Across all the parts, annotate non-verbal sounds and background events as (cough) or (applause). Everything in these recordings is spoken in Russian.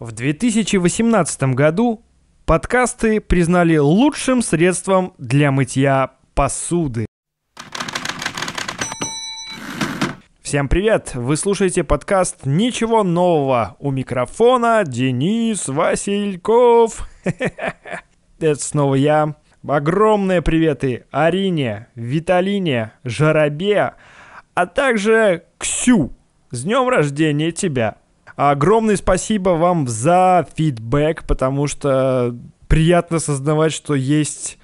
В 2018 году подкасты признали лучшим средством для мытья посуды. Всем привет! Вы слушаете подкаст «Ничего нового» у микрофона Денис Васильков. (laughs) Это снова я. Огромные приветы Арине, Виталине, Жарабе, а также Ксю. С днем рождения тебя! Огромное спасибо вам за фидбэк, потому что приятно осознавать, что есть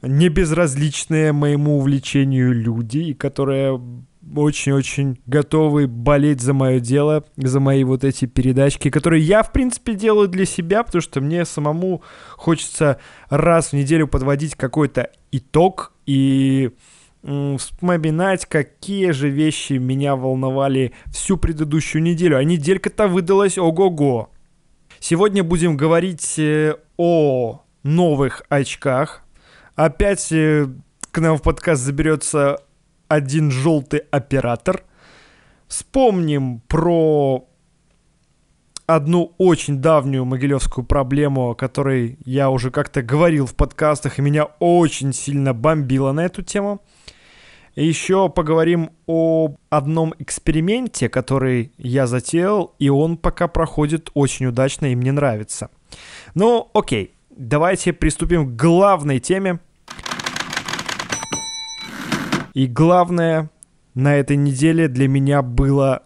не безразличные моему увлечению люди, которые очень-очень готовы болеть за мое дело, за мои вот эти передачки, которые я, в принципе, делаю для себя, потому что мне самому хочется раз в неделю подводить какой-то итог и вспоминать, какие же вещи меня волновали всю предыдущую неделю. А неделька-то выдалась ого-го. Сегодня будем говорить э, о новых очках. Опять э, к нам в подкаст заберется один желтый оператор. Вспомним про одну очень давнюю могилевскую проблему, о которой я уже как-то говорил в подкастах, и меня очень сильно бомбило на эту тему – еще поговорим о одном эксперименте, который я затеял, и он пока проходит очень удачно и мне нравится. Ну, окей, давайте приступим к главной теме. И главное на этой неделе для меня было...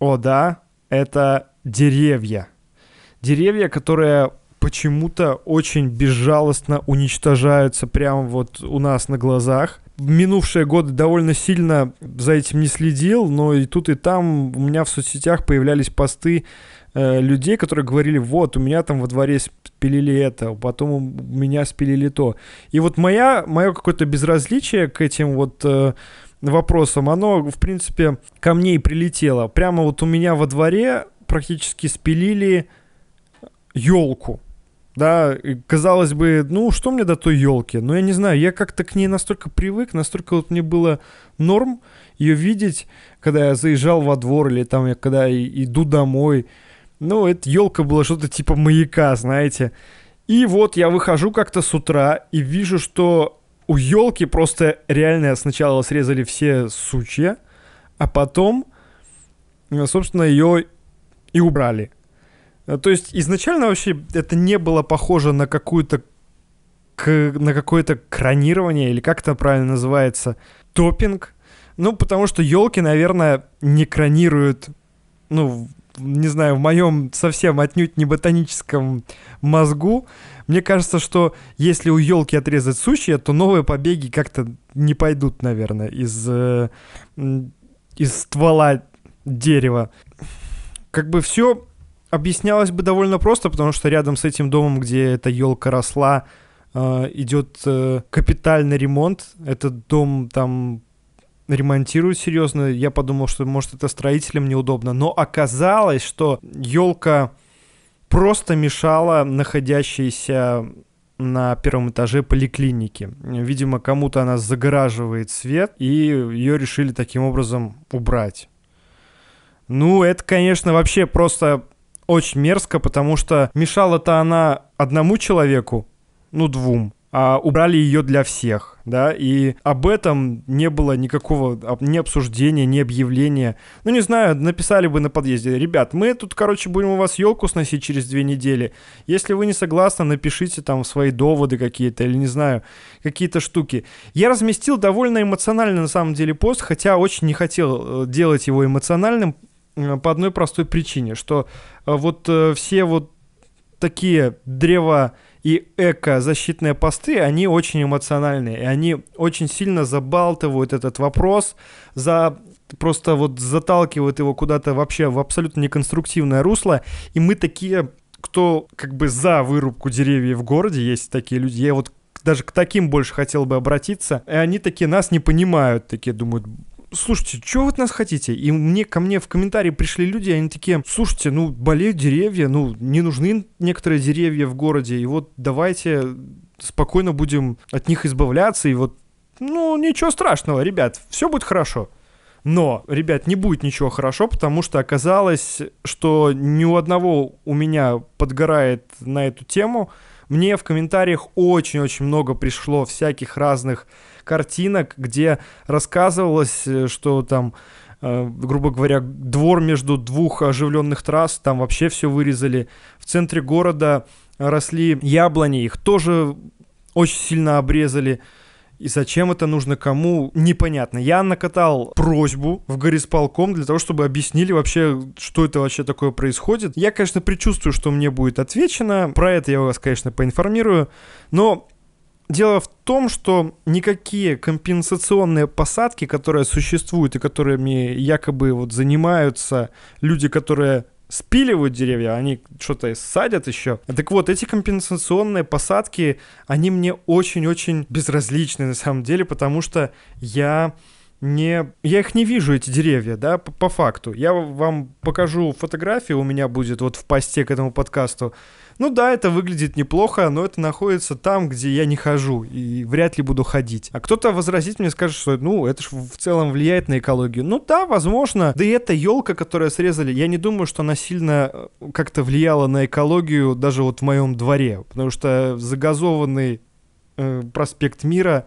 О, да, это деревья. Деревья, которые почему-то очень безжалостно уничтожаются прямо вот у нас на глазах в минувшие годы довольно сильно за этим не следил, но и тут и там у меня в соцсетях появлялись посты э, людей, которые говорили, вот, у меня там во дворе спилили это, потом у меня спилили то. И вот моя, мое какое-то безразличие к этим вот э, вопросам, оно, в принципе, ко мне и прилетело. Прямо вот у меня во дворе практически спилили елку. Э, да, казалось бы, ну что мне до той елки? Но ну, я не знаю, я как-то к ней настолько привык, настолько вот мне было норм ее видеть, когда я заезжал во двор или там я когда иду домой. Ну, эта елка была что-то типа маяка, знаете. И вот я выхожу как-то с утра и вижу, что у елки просто реально сначала срезали все сучья, а потом, собственно, ее и убрали. Э, то есть изначально вообще это не было похоже на какую-то на какое-то кронирование или как это правильно называется топинг. Ну, потому что елки, наверное, не кронируют, ну, не знаю, в моем совсем отнюдь не ботаническом мозгу. Мне кажется, что если у елки отрезать сучья, то новые побеги как-то не пойдут, наверное, из, э, из ствола дерева. Как бы все объяснялось бы довольно просто, потому что рядом с этим домом, где эта елка росла, э, идет э, капитальный ремонт. Этот дом там ремонтируют серьезно. Я подумал, что может это строителям неудобно. Но оказалось, что елка просто мешала находящейся на первом этаже поликлиники. Видимо, кому-то она загораживает свет, и ее решили таким образом убрать. Ну, это, конечно, вообще просто очень мерзко, потому что мешала-то она одному человеку, ну, двум, а убрали ее для всех, да, и об этом не было никакого ни обсуждения, ни объявления. Ну, не знаю, написали бы на подъезде, ребят, мы тут, короче, будем у вас елку сносить через две недели. Если вы не согласны, напишите там свои доводы какие-то или, не знаю, какие-то штуки. Я разместил довольно эмоционально, на самом деле, пост, хотя очень не хотел э, делать его эмоциональным, Э, по одной простой причине, что э, вот э, все вот такие древа и эко-защитные посты, они очень эмоциональные, и они очень сильно забалтывают этот вопрос, за просто вот заталкивают его куда-то вообще в абсолютно неконструктивное русло, и мы такие, кто как бы за вырубку деревьев в городе, есть такие люди, я вот даже к таким больше хотел бы обратиться, и они такие нас не понимают, такие думают, слушайте, что вы от нас хотите? И мне ко мне в комментарии пришли люди, они такие, слушайте, ну болеют деревья, ну не нужны некоторые деревья в городе, и вот давайте спокойно будем от них избавляться, и вот, ну ничего страшного, ребят, все будет хорошо. Но, ребят, не будет ничего хорошо, потому что оказалось, что ни у одного у меня подгорает на эту тему. Мне в комментариях очень-очень много пришло всяких разных картинок, где рассказывалось, э, что там э, грубо говоря, двор между двух оживленных трасс, там вообще все вырезали. В центре города росли яблони, их тоже очень сильно обрезали. И зачем это нужно кому, непонятно. Я накатал просьбу в горисполком для того, чтобы объяснили вообще, что это вообще такое происходит. Я, конечно, предчувствую, что мне будет отвечено. Про это я вас, конечно, поинформирую. Но Дело в том, что никакие компенсационные посадки, которые существуют и которыми якобы вот занимаются люди, которые спиливают деревья, они что-то садят еще. Так вот, эти компенсационные посадки, они мне очень-очень безразличны на самом деле, потому что я не... Я их не вижу, эти деревья, да, по, по факту. Я вам покажу фотографию, у меня будет вот в посте к этому подкасту. Ну да, это выглядит неплохо, но это находится там, где я не хожу и вряд ли буду ходить. А кто-то возразит мне, скажет, что ну это же в целом влияет на экологию. Ну да, возможно. Да и эта елка, которую срезали, я не думаю, что она сильно э, как-то влияла на экологию даже вот в моем дворе, потому что загазованный э, проспект Мира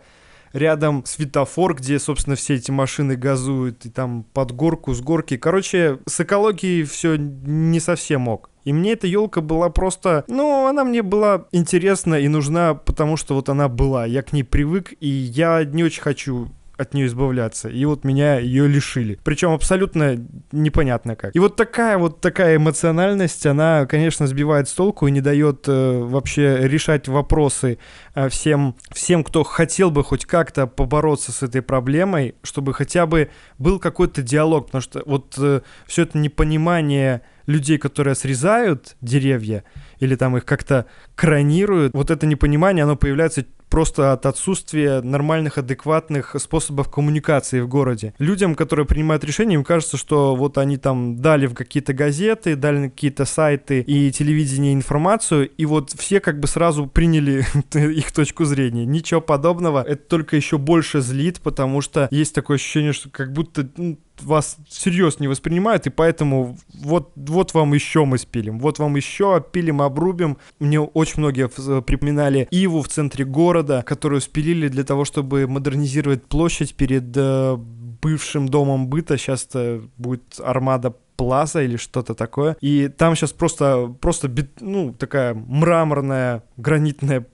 рядом светофор, где, собственно, все эти машины газуют, и там под горку, с горки. Короче, с экологией все не совсем ок. И мне эта елка была просто, ну, она мне была интересна и нужна, потому что вот она была. Я к ней привык, и я не очень хочу от нее избавляться. И вот меня ее лишили. Причем абсолютно непонятно как. И вот такая вот такая эмоциональность, она, конечно, сбивает с толку и не дает э, вообще решать вопросы э, всем, всем, кто хотел бы хоть как-то побороться с этой проблемой, чтобы хотя бы был какой-то диалог, потому что вот э, все это непонимание людей, которые срезают деревья или там их как-то кронируют. вот это непонимание, оно появляется просто от отсутствия нормальных, адекватных способов коммуникации в городе. Людям, которые принимают решения, им кажется, что вот они там дали в какие-то газеты, дали на какие-то сайты и телевидение информацию, и вот все как бы сразу приняли (laughs) их точку зрения. Ничего подобного. Это только еще больше злит, потому что есть такое ощущение, что как будто ну, вас всерьез не воспринимают, и поэтому вот, вот вам еще мы спилим, вот вам еще пилим, обрубим. Мне очень многие э, припоминали Иву в центре города, которую спилили для того, чтобы модернизировать площадь перед э, бывшим домом быта. Сейчас-то будет армада Плаза или что-то такое. И там сейчас просто, просто ну, такая мраморная гранитная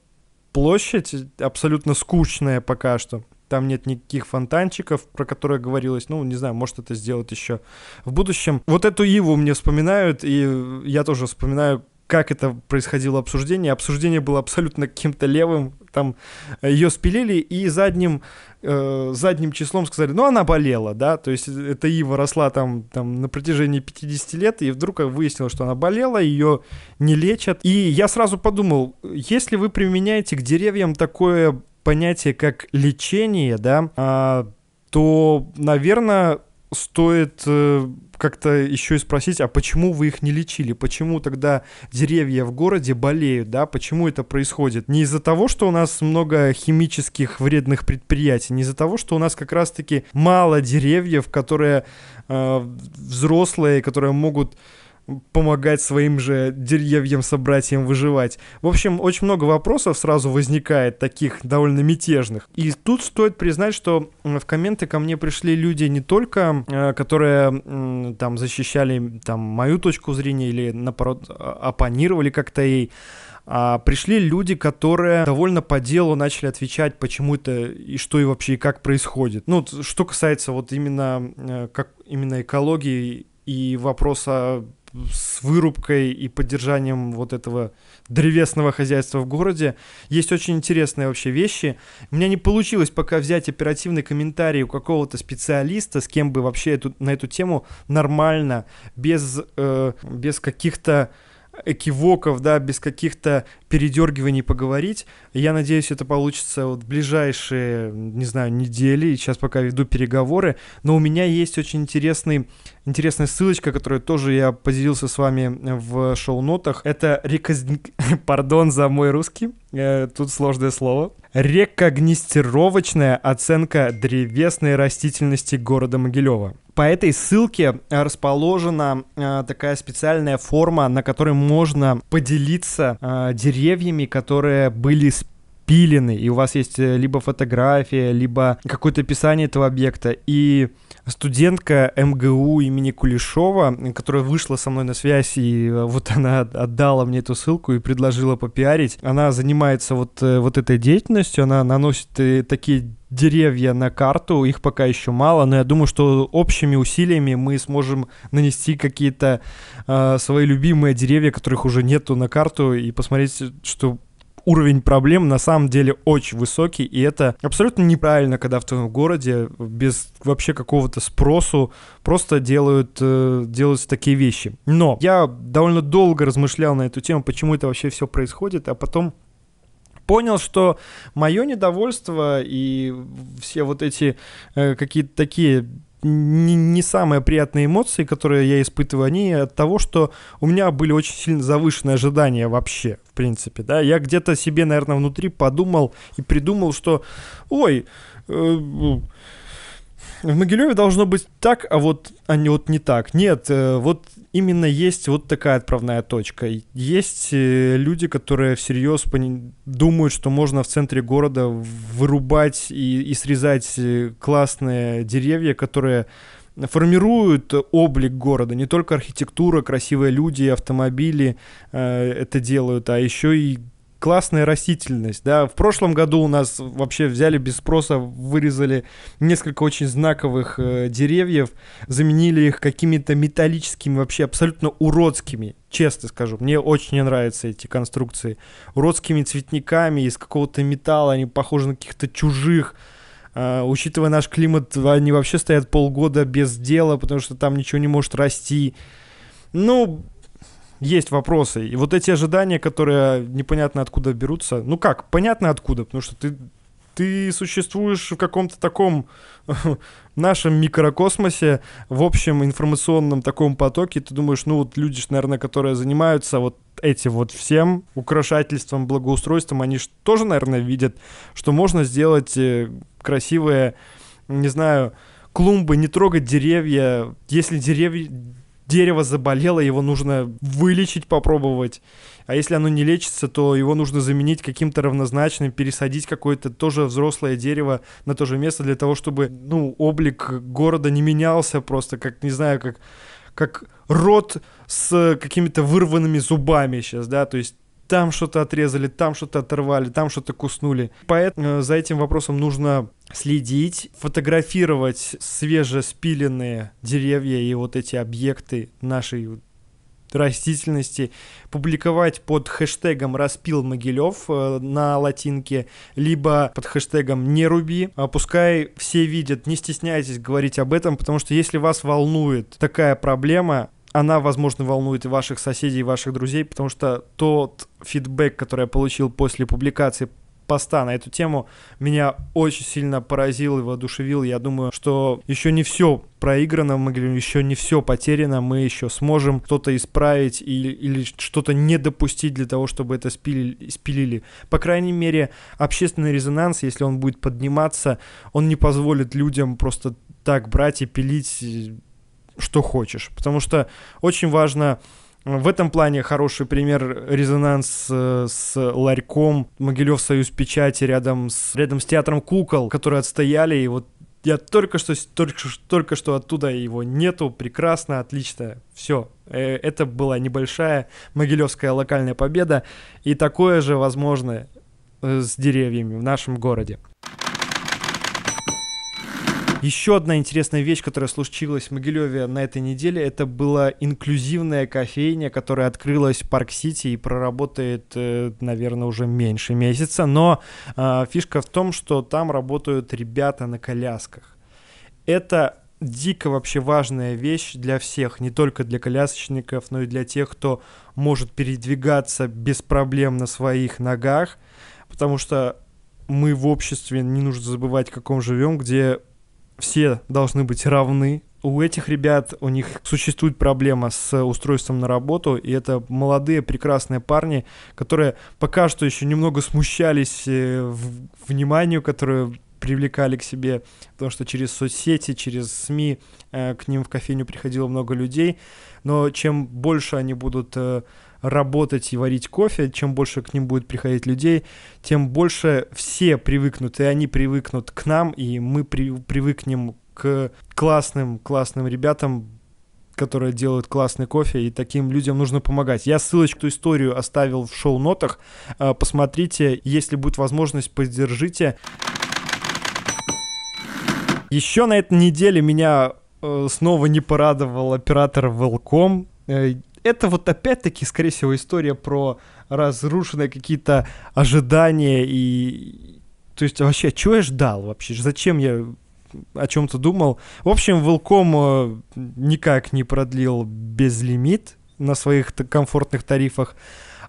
площадь, абсолютно скучная пока что там нет никаких фонтанчиков, про которые говорилось. Ну, не знаю, может это сделать еще в будущем. Вот эту Иву мне вспоминают, и я тоже вспоминаю как это происходило обсуждение. Обсуждение было абсолютно каким-то левым. Там э, ее спилили и задним, э, задним числом сказали, ну она болела, да, то есть эта Ива росла там, там на протяжении 50 лет, и вдруг выяснилось, что она болела, ее не лечат. И я сразу подумал, если вы применяете к деревьям такое понятие как лечение, да, а, то, наверное, стоит э, как-то еще и спросить, а почему вы их не лечили? Почему тогда деревья в городе болеют, да? Почему это происходит? Не из-за того, что у нас много химических вредных предприятий, не из-за того, что у нас как раз-таки мало деревьев, которые э, взрослые, которые могут помогать своим же деревьям-собратьям выживать. В общем, очень много вопросов сразу возникает, таких довольно мятежных. И тут стоит признать, что в комменты ко мне пришли люди не только, э, которые там защищали там мою точку зрения или наоборот оппонировали как-то ей, а пришли люди, которые довольно по делу начали отвечать, почему это и что и вообще и как происходит. Ну, что касается вот именно э, как именно экологии и вопроса с вырубкой и поддержанием вот этого древесного хозяйства в городе. Есть очень интересные вообще вещи. У меня не получилось пока взять оперативный комментарий у какого-то специалиста, с кем бы вообще эту, на эту тему нормально, без, э, без каких-то экивоков, да, без каких-то передергиваний поговорить. Я надеюсь, это получится вот в ближайшие, не знаю, недели. Сейчас пока веду переговоры. Но у меня есть очень интересный, интересная ссылочка, которую тоже я поделился с вами э, в шоу-нотах. Это рекозник... (laughs) Пардон за мой русский. Э, тут сложное слово. Рекогнистировочная оценка древесной растительности города Могилева. По этой ссылке э, расположена такая специальная форма, на которой можно поделиться э, деревьями деревьями, которые были с спилены, и у вас есть э, либо фотография, либо какое-то описание этого объекта. И студентка МГУ имени Кулешова, которая вышла со мной на связь, и э, вот она отдала мне эту ссылку и предложила попиарить, она занимается вот, э, вот этой деятельностью, она наносит такие деревья на карту, их пока еще мало, но я думаю, что общими усилиями мы сможем нанести какие-то э, свои любимые деревья, которых уже нету на карту, и посмотреть, что уровень проблем на самом деле очень высокий, и это абсолютно неправильно, когда в твоем городе без вообще какого-то спросу просто делают, э, делаются такие вещи. Но я довольно долго размышлял на эту тему, почему это вообще все происходит, а потом понял, что мое недовольство и все вот эти э, какие-то такие не, не самые приятные эмоции, которые я испытываю, они от того, что у меня были очень сильно завышенные ожидания вообще, в принципе, да. Я где-то себе, наверное, внутри подумал и придумал, что, ой, э, в Могилеве должно быть так, а вот, а вот не так. Нет, э, вот именно есть вот такая отправная точка. Есть э, люди, которые всерьез думают, что можно в центре города вырубать и, и срезать э, классные деревья, которые формируют облик города. Не только архитектура, красивые люди, автомобили э, это делают, а еще и классная растительность, да. В прошлом году у нас вообще взяли без спроса, вырезали несколько очень знаковых э, деревьев, заменили их какими-то металлическими, вообще абсолютно уродскими, честно скажу. Мне очень не нравятся эти конструкции. Уродскими цветниками из какого-то металла, они похожи на каких-то чужих. Uh, учитывая наш климат, они вообще стоят полгода без дела, потому что там ничего не может расти. Ну, есть вопросы. И вот эти ожидания, которые а, непонятно откуда берутся, ну как, понятно откуда, потому что ты ты существуешь в каком-то таком (laughs) нашем микрокосмосе, в общем информационном таком потоке, ты думаешь, ну вот люди, наверное, которые занимаются вот этим вот всем украшательством, благоустройством, они же тоже, наверное, видят, что можно сделать э, красивые, не знаю, клумбы, не трогать деревья. Если деревья дерево заболело, его нужно вылечить, попробовать. А если оно не лечится, то его нужно заменить каким-то равнозначным, пересадить какое-то тоже взрослое дерево на то же место для того, чтобы, ну, облик города не менялся просто, как, не знаю, как как рот с какими-то вырванными зубами сейчас, да, то есть там что-то отрезали, там что-то оторвали, там что-то куснули. Поэтому э, за этим вопросом нужно следить, фотографировать свежеспиленные деревья и вот эти объекты нашей растительности, публиковать под хэштегом «Распил Могилев» э, на латинке, либо под хэштегом «Не руби». А пускай все видят, не стесняйтесь говорить об этом, потому что если вас волнует такая проблема, она, возможно, волнует ваших соседей, и ваших друзей, потому что тот фидбэк, который я получил после публикации поста на эту тему меня очень сильно поразил и воодушевил. Я думаю, что еще не все проиграно, мы говорим, еще не все потеряно, мы еще сможем что-то исправить или, или что-то не допустить для того, чтобы это спилили, спилили. По крайней мере, общественный резонанс, если он будет подниматься, он не позволит людям просто так брать и пилить что хочешь. Потому что очень важно э, в этом плане хороший пример резонанс э, с ларьком Могилев Союз Печати рядом с, рядом с театром кукол, которые отстояли, и вот я только что, только, только что оттуда его нету, прекрасно, отлично, все. Э, это была небольшая могилевская локальная победа, и такое же возможно с деревьями в нашем городе. Еще одна интересная вещь, которая случилась в Могилеве на этой неделе, это была инклюзивная кофейня, которая открылась в Парк-Сити и проработает, э, наверное, уже меньше месяца. Но э, фишка в том, что там работают ребята на колясках. Это дико вообще важная вещь для всех, не только для колясочников, но и для тех, кто может передвигаться без проблем на своих ногах, потому что мы в обществе, не нужно забывать, в каком живем, где все должны быть равны. У этих ребят, у них существует проблема с устройством на работу, и это молодые прекрасные парни, которые пока что еще немного смущались э, вниманию, которое привлекали к себе, потому что через соцсети, через СМИ э, к ним в кофейню приходило много людей. Но чем больше они будут э, работать и варить кофе, чем больше к ним будет приходить людей, тем больше все привыкнут, и они привыкнут к нам, и мы при, привыкнем к классным, классным ребятам, которые делают классный кофе, и таким людям нужно помогать. Я ссылочку, историю оставил в шоу-нотах. А, посмотрите, если будет возможность, поддержите. Еще на этой неделе меня э, снова не порадовал оператор Велком это вот опять-таки, скорее всего, история про разрушенные какие-то ожидания и... То есть вообще, чего я ждал вообще? Зачем я о чем-то думал? В общем, Велком э, никак не продлил безлимит на своих комфортных тарифах.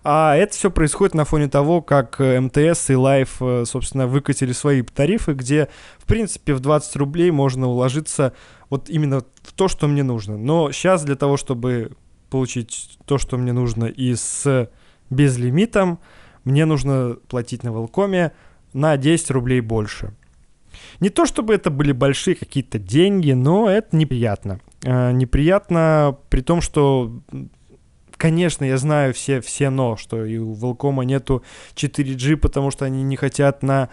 А это все происходит на фоне того, как э, МТС и Лайф, э, собственно, выкатили свои тарифы, где, в принципе, в 20 рублей можно уложиться вот именно в то, что мне нужно. Но сейчас для того, чтобы получить то, что мне нужно, и с безлимитом мне нужно платить на Велкоме на 10 рублей больше. Не то чтобы это были большие какие-то деньги, но это неприятно. Э, неприятно при том, что конечно, я знаю все, все но, что и у Велкома нету 4G, потому что они не хотят на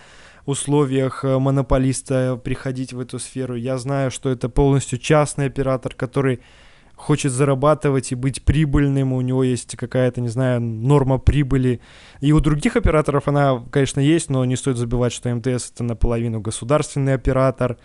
условиях э, монополиста приходить в эту сферу. Я знаю, что это полностью частный оператор, который хочет зарабатывать и быть прибыльным, у него есть какая-то, не знаю, норма прибыли. И у других операторов она, конечно, есть, но не стоит забивать, что МТС это наполовину государственный оператор.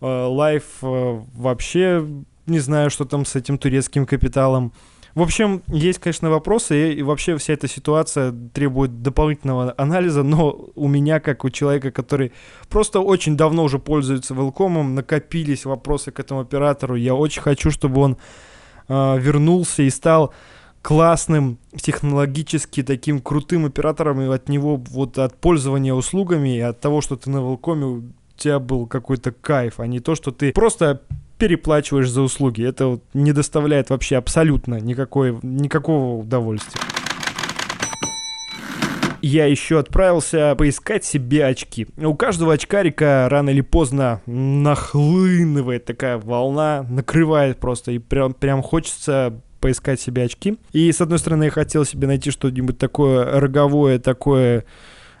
Э, Лайф э, вообще не знаю, что там с этим турецким капиталом. В общем, есть, конечно, вопросы, и вообще вся эта ситуация требует дополнительного анализа, но у меня, как у человека, который просто очень давно уже пользуется Велкомом, накопились вопросы к этому оператору. Я очень хочу, чтобы он э, вернулся и стал классным, технологически таким крутым оператором, и от него, вот от пользования услугами, и от того, что ты на Велкоме, у тебя был какой-то кайф, а не то, что ты просто переплачиваешь за услуги. Это вот не доставляет вообще абсолютно никакой, никакого удовольствия. Я еще отправился поискать себе очки. У каждого очкарика рано или поздно нахлынывает такая волна, накрывает просто, и прям, прям хочется поискать себе очки. И, с одной стороны, я хотел себе найти что-нибудь такое роговое, такое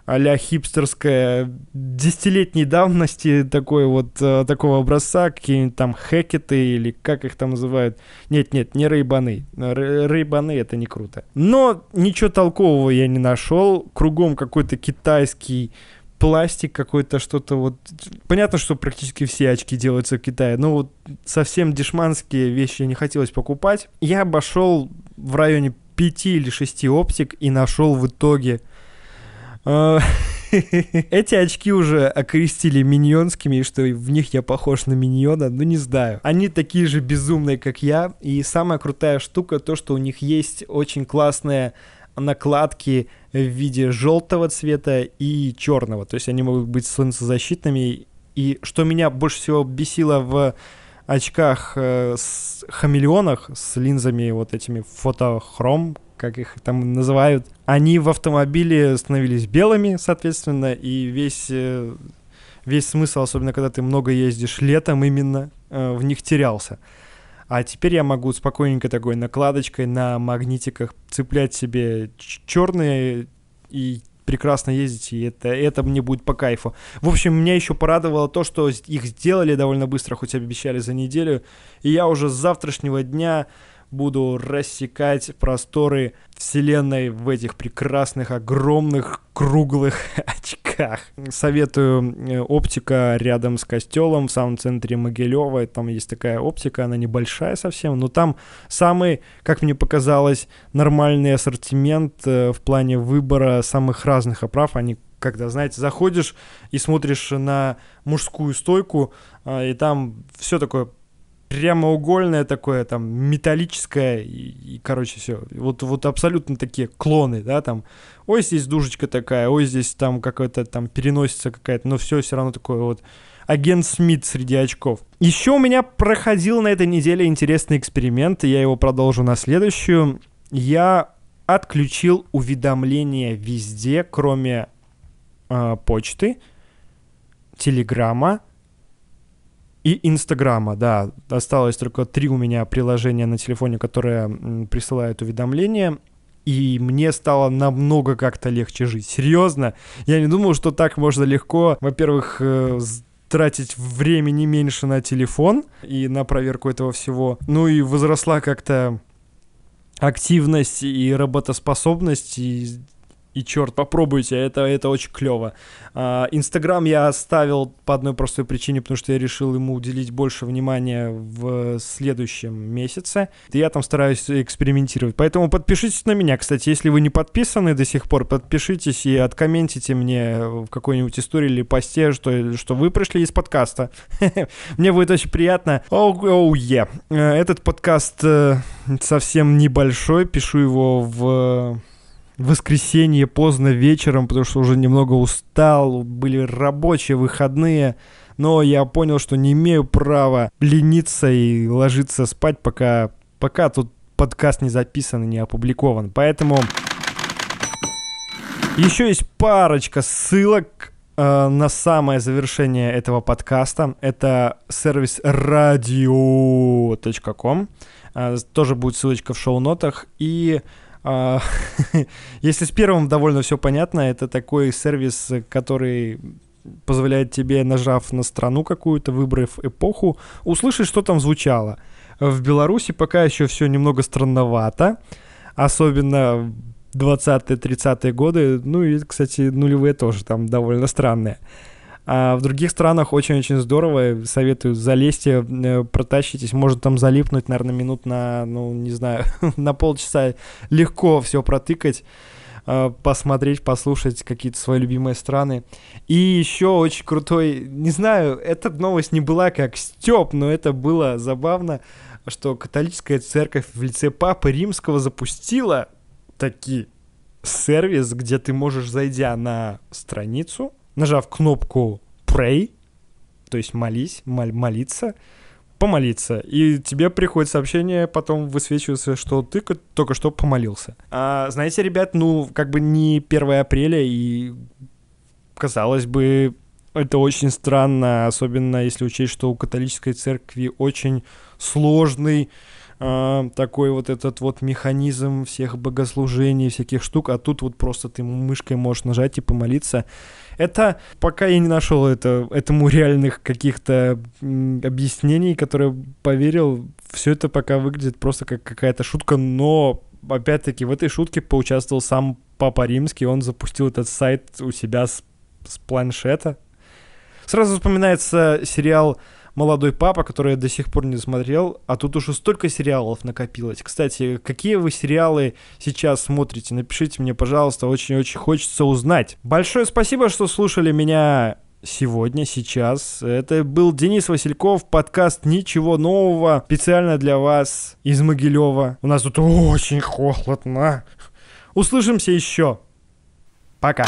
а-ля хипстерское, десятилетней давности такой вот, э, такого образца, какие-нибудь там хекеты или как их там называют. Нет-нет, не рейбаны. Рейбаны это не круто. Но ничего толкового я не нашел. Кругом какой-то китайский пластик какой-то, что-то вот... Понятно, что практически все очки делаются в Китае, но вот совсем дешманские вещи не хотелось покупать. Я обошел в районе 5 или 6 оптик и нашел в итоге Э, (laughs) эти очки уже окрестили миньонскими, что в них я похож на миньона, ну не знаю. Они такие же безумные, как я. И самая крутая штука то, что у них есть очень классные накладки в виде желтого цвета и черного. То есть они могут быть солнцезащитными. И что меня больше всего бесило в очках э, с хамелеонах с линзами вот этими фотохром, как их там называют, они в автомобиле становились белыми, соответственно, и весь, э, весь смысл, особенно когда ты много ездишь летом именно, э, в них терялся. А теперь я могу спокойненько такой накладочкой на магнитиках цеплять себе черные и прекрасно ездить, и это, это мне будет по кайфу. В общем, меня еще порадовало то, что их сделали довольно быстро, хоть обещали за неделю, и я уже с завтрашнего дня буду рассекать просторы вселенной в этих прекрасных, огромных, круглых (laughs) очках. Советую э, оптика рядом с костелом в самом центре Могилева. Там есть такая оптика, она небольшая совсем, но там самый, как мне показалось, нормальный ассортимент э, в плане выбора самых разных оправ. Они когда, знаете, заходишь и смотришь на мужскую стойку, э, и там все такое прямоугольное такое, там, металлическое, и, и короче, все. Вот, вот абсолютно такие клоны, да, там, ой, здесь дужечка такая, ой, здесь там какая-то там переносится какая-то, но все все равно такое вот агент Смит среди очков. Еще у меня проходил на этой неделе интересный эксперимент, и я его продолжу на следующую. Я отключил уведомления везде, кроме э, почты, телеграмма, и Инстаграма, да. Осталось только три у меня приложения на телефоне, которые присылают уведомления. И мне стало намного как-то легче жить. Серьезно, я не думал, что так можно легко, во-первых, э, тратить времени меньше на телефон и на проверку этого всего. Ну и возросла как-то активность и работоспособность, и и черт, попробуйте, это, это очень клево. А, Инстаграм я оставил по одной простой причине, потому что я решил ему уделить больше внимания в следующем месяце. я там стараюсь экспериментировать. Поэтому подпишитесь на меня, кстати, если вы не подписаны до сих пор, подпишитесь и откомментите мне в какой-нибудь истории или посте, что, что вы пришли из подкаста. (laughs) Мне будет очень приятно. Оу, е. Э, этот подкаст э, совсем небольшой, пишу его в воскресенье поздно вечером, потому что уже немного устал, были рабочие выходные, но я понял, что не имею права лениться и ложиться спать, пока, пока тут подкаст не записан и не опубликован. Поэтому еще есть парочка ссылок э, на самое завершение этого подкаста. Это сервис radio.com. Э, тоже будет ссылочка в шоу-нотах. И а, (laughs) если с первым довольно все понятно, это такой сервис, который позволяет тебе, нажав на страну какую-то, выбрав эпоху, услышать, что там звучало. В Беларуси пока еще все немного странновато, особенно 20-30-е годы, ну и, кстати, нулевые тоже там довольно странные. А в других странах очень-очень здорово. Советую, залезьте, э, протащитесь. Можно там залипнуть, наверное, минут на, ну, не знаю, (laughs) на полчаса легко все протыкать э, посмотреть, послушать какие-то свои любимые страны. И еще очень крутой, не знаю, эта новость не была как степ, но это было забавно, что католическая церковь в лице Папы Римского запустила такие сервис, где ты можешь, зайдя на страницу нажав кнопку Pray, то есть молись, мол, молиться, помолиться. И тебе приходит сообщение, потом высвечивается, что ты только что помолился. А, знаете, ребят, ну, как бы не 1 апреля, и, казалось бы, это очень странно, особенно если учесть, что у католической церкви очень сложный э, такой вот этот вот механизм всех богослужений, всяких штук, а тут вот просто ты мышкой можешь нажать и помолиться. Это пока я не нашел это, этому реальных каких-то объяснений, которые поверил, все это пока выглядит просто как какая-то шутка, но опять-таки в этой шутке поучаствовал сам Папа Римский, он запустил этот сайт у себя с, с планшета. Сразу вспоминается сериал «Молодой папа», который я до сих пор не смотрел, а тут уже столько сериалов накопилось. Кстати, какие вы сериалы сейчас смотрите? Напишите мне, пожалуйста, очень-очень хочется узнать. Большое спасибо, что слушали меня сегодня, сейчас. Это был Денис Васильков, подкаст «Ничего нового» специально для вас из Могилева. У нас тут очень холодно. Услышимся еще. Пока.